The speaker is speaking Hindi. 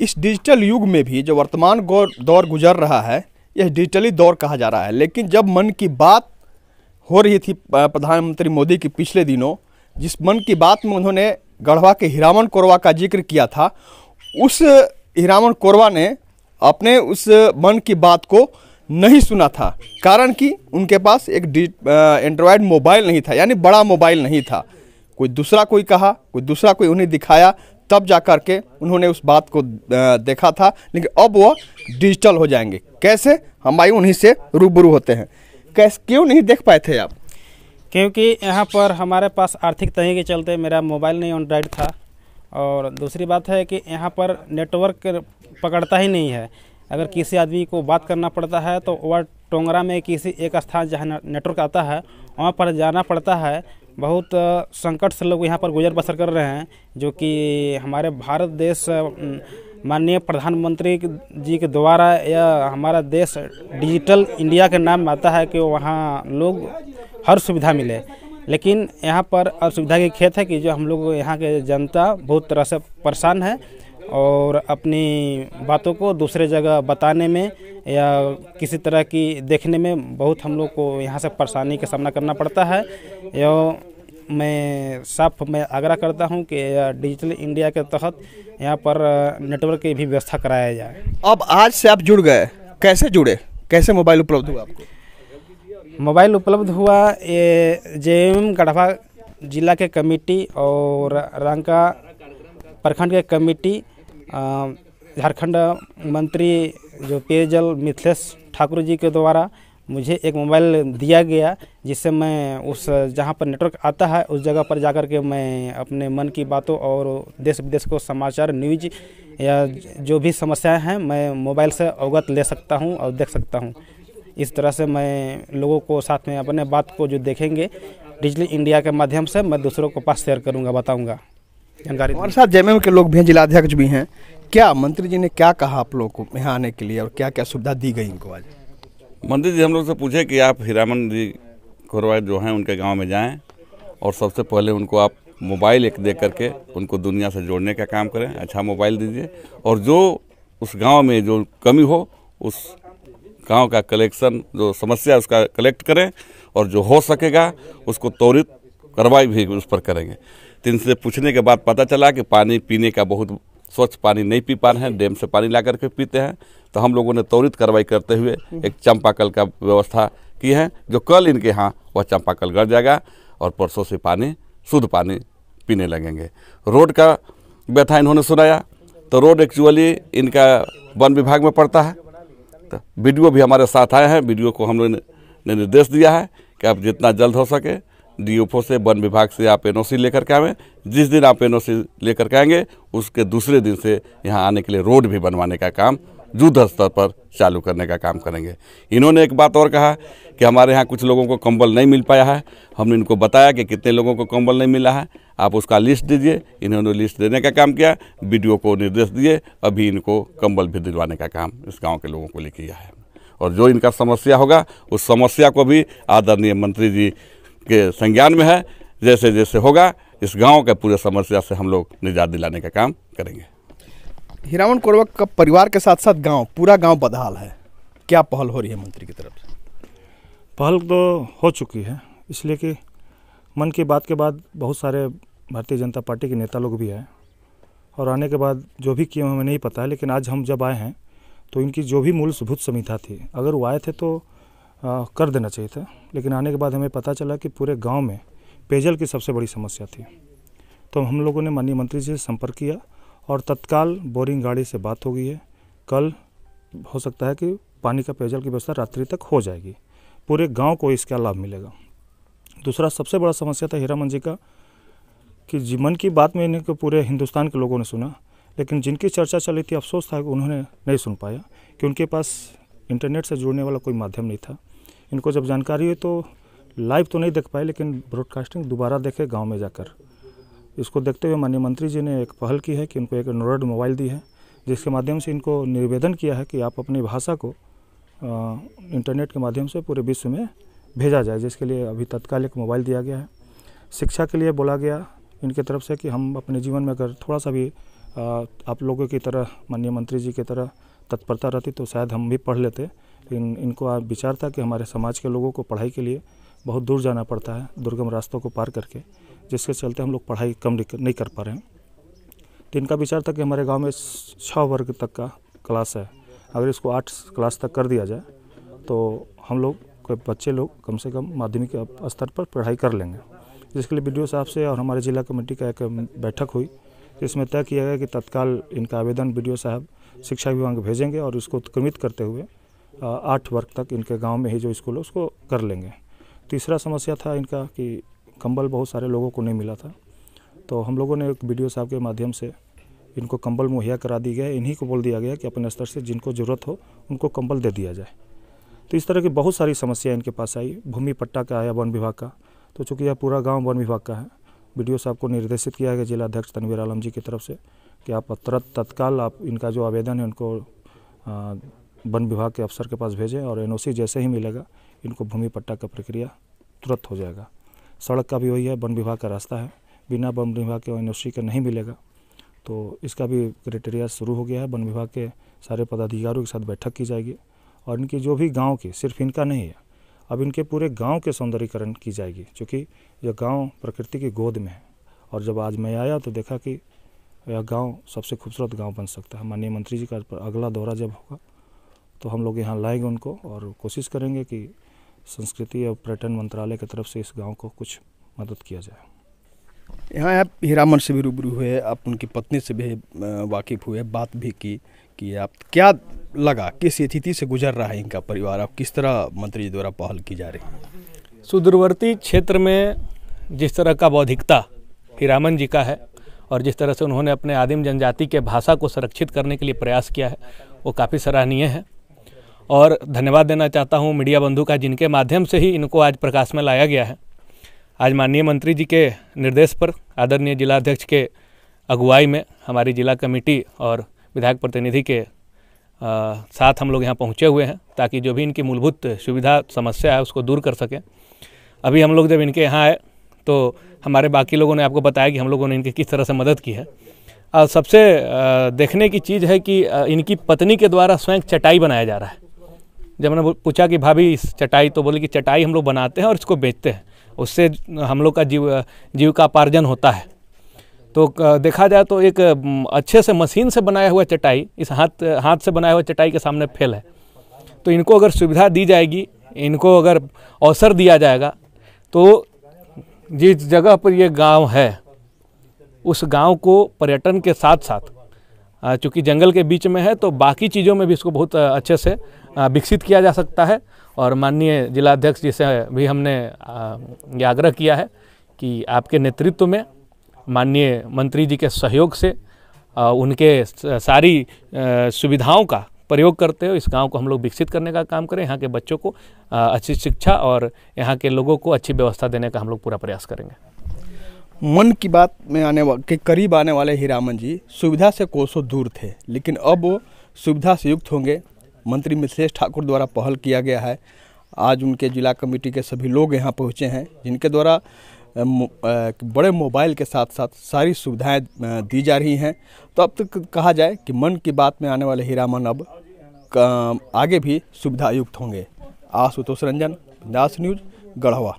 इस डिजिटल युग में भी जो वर्तमान दौर गुजर रहा है यह डिजिटली दौर कहा जा रहा है लेकिन जब मन की बात हो रही थी प्रधानमंत्री मोदी की पिछले दिनों जिस मन की बात में उन्होंने गढ़वा के हिरामन कोरवा का जिक्र किया था उस हिरामन कोरवा ने अपने उस मन की बात को नहीं सुना था कारण कि उनके पास एक एंड्रॉयड मोबाइल नहीं था यानी बड़ा मोबाइल नहीं था कोई दूसरा कोई कहा कोई दूसरा कोई उन्हें दिखाया तब जा कर के उन्होंने उस बात को देखा था लेकिन अब वो डिजिटल हो जाएंगे कैसे हम भाई उन्हीं से रूबरू होते हैं कैसे क्यों नहीं देख पाए थे आप क्योंकि यहाँ पर हमारे पास आर्थिक तंगी के चलते मेरा मोबाइल नहीं ऑनड्राइड था और दूसरी बात है कि यहाँ पर नेटवर्क पकड़ता ही नहीं है अगर किसी आदमी को बात करना पड़ता है तो वह टोंगरा में किसी एक स्थान जहाँ नेटवर्क आता है वहाँ पर जाना पड़ता है बहुत संकट से लोग यहाँ पर गुजर बसर कर रहे हैं जो कि हमारे भारत देश माननीय प्रधानमंत्री जी के द्वारा या हमारा देश डिजिटल इंडिया के नाम आता है कि वहाँ लोग हर सुविधा मिले लेकिन यहाँ पर असुविधा की खेत है कि जो हम लोग यहाँ के जनता बहुत तरह से परेशान है और अपनी बातों को दूसरे जगह बताने में या किसी तरह की देखने में बहुत हम लोग को यहाँ से परेशानी का सामना करना पड़ता है यो मैं साफ मैं आग्रह करता हूं कि डिजिटल इंडिया के तहत यहां पर नेटवर्क की भी व्यवस्था कराया जाए अब आज से आप जुड़ गए कैसे जुड़े कैसे मोबाइल उपलब्ध हुआ आपको मोबाइल उपलब्ध हुआ ये जे एम गढ़वा जिला के कमेटी और रंका प्रखंड के कमेटी झारखंड मंत्री जो पेयजल मिथिलेश ठाकुर जी के द्वारा मुझे एक मोबाइल दिया गया जिससे मैं उस जहाँ पर नेटवर्क आता है उस जगह पर जाकर के मैं अपने मन की बातों और देश विदेश को समाचार न्यूज या जो भी समस्याएं हैं मैं मोबाइल से अवगत ले सकता हूं और देख सकता हूं इस तरह से मैं लोगों को साथ में अपने बात को जो देखेंगे डिजिटल इंडिया के माध्यम से मैं दूसरों को पास शेयर करूँगा बताऊँगा जानकारी हमारे साथ जेएमएम के लोग भी हैं जिलाध्यक्ष भी हैं क्या मंत्री जी ने क्या कहा आप लोगों को यहाँ आने के लिए और क्या क्या सुविधा दी गई इनको आज मंत्री जी हम लोग से पूछे कि आप हीरामन जी खोरवा जो हैं उनके गाँव में जाएँ और सबसे पहले उनको आप मोबाइल एक दे करके उनको दुनिया से जोड़ने का काम करें अच्छा मोबाइल दीजिए और जो उस गाँव में जो कमी हो उस गाँव का कलेक्शन जो समस्या उसका कलेक्ट करें और जो हो सकेगा उसको त्वरित कार्रवाई भी उस पर करेंगे तो इनसे पूछने के बाद पता चला कि पानी पीने का बहुत स्वच्छ पानी नहीं पी पा रहे हैं डैम से पानी ला करके पीते हैं तो हम लोगों ने त्वरित कार्रवाई करते हुए एक चंपाकल का व्यवस्था की है जो कल इनके यहाँ वह चंपाकल गड़ जाएगा और परसों से पानी शुद्ध पानी पीने लगेंगे रोड का व्यथा इन्होंने सुनाया तो रोड एक्चुअली इनका वन विभाग में पड़ता है तो वीडियो भी हमारे साथ आए हैं वीडियो को हम लोग ने निर्देश दिया है कि आप जितना जल्द हो सके डीएफओ से वन विभाग से आप एनओसी लेकर के आएँ जिस दिन आप एनओसी लेकर के आएंगे उसके दूसरे दिन से यहाँ आने के लिए रोड भी बनवाने का काम युद्ध स्तर पर चालू करने का काम करेंगे इन्होंने एक बात और कहा कि हमारे यहाँ कुछ लोगों को कंबल नहीं मिल पाया है हमने इनको बताया कि कितने लोगों को कंबल नहीं मिला है आप उसका लिस्ट दीजिए इन्होंने लिस्ट देने का काम किया वीडियो को निर्देश दिए अभी इनको कंबल भी दिलवाने का काम इस गाँव के लोगों को लिए किया है और जो इनका समस्या होगा उस समस्या को भी आदरणीय मंत्री जी के संज्ञान में है जैसे जैसे होगा इस गांव का पूरे समस्या से हम लोग निजात दिलाने का काम करेंगे हीरावन कोरवा का परिवार के साथ साथ गांव पूरा गांव बदहाल है क्या पहल हो रही है मंत्री की तरफ से पहल तो हो चुकी है इसलिए कि मन की बात के बाद बहुत सारे भारतीय जनता पार्टी के नेता लोग भी आए और आने के बाद जो भी किए हमें नहीं पता है लेकिन आज हम जब आए हैं तो इनकी जो भी मूल मूलभूत संहिता थी अगर वो आए थे तो आ, कर देना चाहिए था लेकिन आने के बाद हमें पता चला कि पूरे गांव में पेयजल की सबसे बड़ी समस्या थी तो हम लोगों ने माननीय मंत्री जी से संपर्क किया और तत्काल बोरिंग गाड़ी से बात हो गई है कल हो सकता है कि पानी का पेयजल की व्यवस्था रात्रि तक हो जाएगी पूरे गाँव को इसका लाभ मिलेगा दूसरा सबसे बड़ा समस्या था हीरामन जी का कि जीवन की बात में इनको पूरे हिंदुस्तान के लोगों ने सुना लेकिन जिनकी चर्चा चली थी अफसोस था कि उन्होंने नहीं सुन पाया कि उनके पास इंटरनेट से जुड़ने वाला कोई माध्यम नहीं था इनको जब जानकारी हुई तो लाइव तो नहीं देख पाए लेकिन ब्रॉडकास्टिंग दोबारा देखे गांव में जाकर इसको देखते हुए माननीय मंत्री जी ने एक पहल की है कि इनको एक एंड्रॉयड मोबाइल दी है जिसके माध्यम से इनको निवेदन किया है कि आप अपनी भाषा को आ, इंटरनेट के माध्यम से पूरे विश्व में भेजा जाए जिसके लिए अभी तत्काल एक मोबाइल दिया गया है शिक्षा के लिए बोला गया इनकी तरफ से कि हम अपने जीवन में अगर थोड़ा सा भी आप लोगों की तरह माननीय मंत्री जी की तरह तत्परता रहती तो शायद हम भी पढ़ लेते लेकिन इनको विचार था कि हमारे समाज के लोगों को पढ़ाई के लिए बहुत दूर जाना पड़ता है दुर्गम रास्तों को पार करके जिसके चलते हम लोग पढ़ाई कम नहीं कर पा रहे हैं तो इनका विचार था कि हमारे गांव में छः वर्ग तक का क्लास है अगर इसको आठ क्लास तक कर दिया जाए तो हम लोग कोई बच्चे लोग कम से कम माध्यमिक स्तर पर पढ़ाई कर लेंगे जिसके लिए बी साहब से और हमारे जिला कमेटी का एक बैठक हुई तो इसमें तय किया गया कि तत्काल इनका आवेदन बी साहब शिक्षा विभाग भेजेंगे और इसको उत्क्रमित करते हुए आठ वर्ग तक इनके गांव में ही जो स्कूल है उसको कर लेंगे तीसरा समस्या था इनका कि कंबल बहुत सारे लोगों को नहीं मिला था तो हम लोगों ने एक बी साहब के माध्यम से इनको कंबल मुहैया करा दी गया इन्हीं को बोल दिया गया कि अपने स्तर से जिनको ज़रूरत हो उनको कंबल दे दिया जाए तो इस तरह की बहुत सारी समस्या इनके पास आई भूमि पट्टा का आया वन विभाग का तो चूँकि यह पूरा गाँव वन विभाग का है बी साहब को निर्देशित किया है जिला अध्यक्ष तनवीर आलम जी की तरफ से कि आप तुरंत तत्काल आप इनका जो आवेदन है उनको वन विभाग के अफसर के पास भेजें और एनओसी जैसे ही मिलेगा इनको भूमि पट्टा का प्रक्रिया तुरंत हो जाएगा सड़क का भी वही है वन विभाग का रास्ता है बिना वन विभाग के एन का नहीं मिलेगा तो इसका भी क्राइटेरिया शुरू हो गया है वन विभाग के सारे पदाधिकारियों के साथ बैठक की जाएगी और इनकी जो भी गांव की सिर्फ इनका नहीं है अब इनके पूरे गांव के सौंदर्यकरण की जाएगी क्योंकि यह गांव प्रकृति की गोद में है और जब आज मैं आया तो देखा कि यह गांव सबसे खूबसूरत गांव बन सकता है माननीय मंत्री जी का अगला दौरा जब होगा तो हम लोग यहाँ लाएंगे उनको और कोशिश करेंगे कि संस्कृति और पर्यटन मंत्रालय की तरफ से इस गाँव को कुछ मदद किया जाए यहाँ आप हीरामन से भी रूबरू हुए आप उनकी पत्नी से भी वाकिफ़ हुए बात भी की कि आप क्या लगा किस स्थिति से गुजर रहा है इनका परिवार अब किस तरह मंत्री द्वारा पहल की जा रही है सुदूरवर्ती क्षेत्र में जिस तरह का बौद्धिकता हिरामन जी का है और जिस तरह से उन्होंने अपने आदिम जनजाति के भाषा को सुरक्षित करने के लिए प्रयास किया है वो काफ़ी सराहनीय है और धन्यवाद देना चाहता हूँ मीडिया बंधु का जिनके माध्यम से ही इनको आज प्रकाश में लाया गया है आज माननीय मंत्री जी के निर्देश पर आदरणीय जिलाध्यक्ष के अगुवाई में हमारी जिला कमेटी और विधायक प्रतिनिधि के साथ हम लोग यहाँ पहुँचे हुए हैं ताकि जो भी इनकी मूलभूत सुविधा समस्या है उसको दूर कर सकें अभी हम लोग जब इनके यहाँ आए तो हमारे बाकी लोगों ने आपको बताया कि हम लोगों ने इनकी किस तरह से मदद की है और सबसे देखने की चीज़ है कि इनकी पत्नी के द्वारा स्वयं चटाई बनाया जा रहा है जब मैंने पूछा कि भाभी इस चटाई तो बोले कि चटाई हम लोग बनाते हैं और इसको बेचते हैं उससे हम लोग का जीव जीविकापार्जन होता है तो देखा जाए तो एक अच्छे से मशीन से बनाया हुआ चटाई इस हाथ हाथ से बनाया हुआ चटाई के सामने फेल है तो इनको अगर सुविधा दी जाएगी इनको अगर अवसर दिया जाएगा तो जिस जगह पर ये गांव है उस गांव को पर्यटन के साथ साथ चूँकि जंगल के बीच में है तो बाकी चीज़ों में भी इसको बहुत अच्छे से विकसित किया जा सकता है और माननीय जिलाध्यक्ष जी से भी हमने ये आग्रह किया है कि आपके नेतृत्व में माननीय मंत्री जी के सहयोग से उनके सारी सुविधाओं का प्रयोग करते हो इस गांव को हम लोग विकसित करने का काम करें यहाँ के बच्चों को अच्छी शिक्षा और यहाँ के लोगों को अच्छी व्यवस्था देने का हम लोग पूरा प्रयास करेंगे मन की बात में आने के करीब आने वाले हीरामन जी सुविधा से कोसों दूर थे लेकिन अब वो सुविधा से युक्त होंगे मंत्री मिथिलेश ठाकुर द्वारा पहल किया गया है आज उनके जिला कमेटी के सभी लोग यहाँ पहुँचे हैं जिनके द्वारा बड़े मोबाइल के साथ साथ सारी सुविधाएं दी जा रही हैं तो अब तक कहा जाए कि मन की बात में आने वाले हीरामन अब आगे भी सुविधायुक्त होंगे आशुतोष रंजन दास न्यूज गढ़वा